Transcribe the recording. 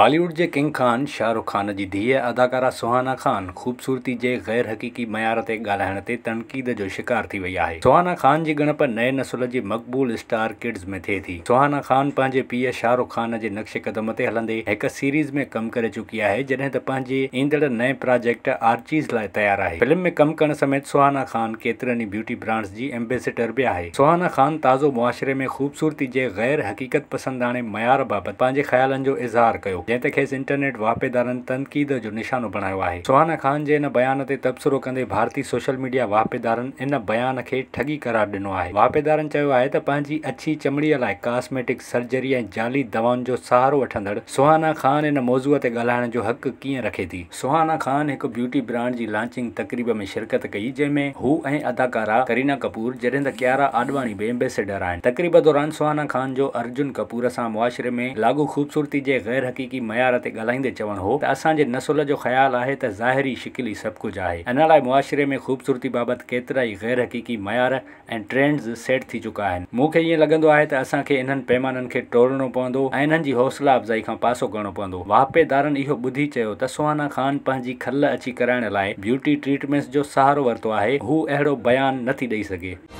बॉलीवुड जे किंग ख़ान शाहरुख़ ख़ान जी धीअ अदाकारा सुहाना ख़ान ख़ूबसूरती जे गैर हक़ीक़ी मयार ते ॻाल्हाइण ते तनक़ीद जो शिकार थी वई आहे सुहाना ख़ान जी गणप नए नसुल जी मक़बूल स्टार किड्स में थिए थी सुहाना ख़ान पंहिंजे पीउ शाहरुख़ ख़ान जे नक्श क़दम ते हलंदे हिकु सीरीज़ में कमु करे चुकी आहे जॾहिं त पंहिंजे ईंदड़ नए प्रोजेक्ट आर्चीज़ लाइ तयारु आहे फिल्म में कमु करण समेत सुहाना ख़ान केतिरनि ई ब्यूटी ब्रांड्स जी एम्बेसिडर बि आहे सुहाना ख़ान ताज़ो मुआशिरे में ख़ूबसूरती जे गैर हक़ीक़त पसंदि आणे मयार बाबति पंहिंजे ख़्यालनि जो इज़हारु कयो जंहिं ते ख़ेसि इंटरनेट वापेदारनि तनक़ीद जो निशानो बणायो आहे सुहाना ख़ान जे इन बयान ते तबसरो कंदे भारतीय सोशल मीडिया वापेदारनि इन बयान खे ठगी करार ॾिनो आहे वापेदारनि चयो आहे त पंहिंजी अछी चमड़ीअ लाइ कॉस्मेटिक सर्जरी ऐं ज़ाली दवाउनि जो सहारो वठंदड़ सुहाना ख़ान इन मौज़ूअ ते ॻाल्हाइण जो हक़ु कीअं रखे थी सुहाना ख़ान हिकु ब्यूटी ब्रांड जी लॉन्चिंग तक़रीब में शिरकत कई जंहिंमें हू ऐं अदाकारा करीना कपूर जरंद क्यारा आडवाणी बि एम्बेसिडर आहिनि तक़रीब दौरान सुहाना ख़ान जो अर्जुन कपूर सां मुआशिरे में लागू ख़ूबसूरती जे गैर हक़ीक़ी जी मयार ते ॻाल्हाईंदे चवण हो त असांजे नसुल जो ख़्यालु आहे त ज़ाहिरी शिकिली सभु कुझु आहे अञा लाइ मुआरे में ख़ूबसूरती बाबति केतिरा ई गैर हक़ीक़ी मयार ऐं ट्रेंड्स सेट थी चुका आहिनि मूंखे ईअं लॻंदो आहे त असांखे इन्हनि पैमाननि खे टोड़णो पवंदो ऐं इन्हनि जी हौसला अफ़ज़ाई खां पासो करणो पवंदो वापेदारनि इहो ॿुधी चयो त सुहाना ख़ान पंहिंजी खल अची कराइण लाइ ब्यूटी ट्रीटमेंट्स जो सहारो वरितो आहे हू अहिड़ो बयानु नथी ॾेई सघे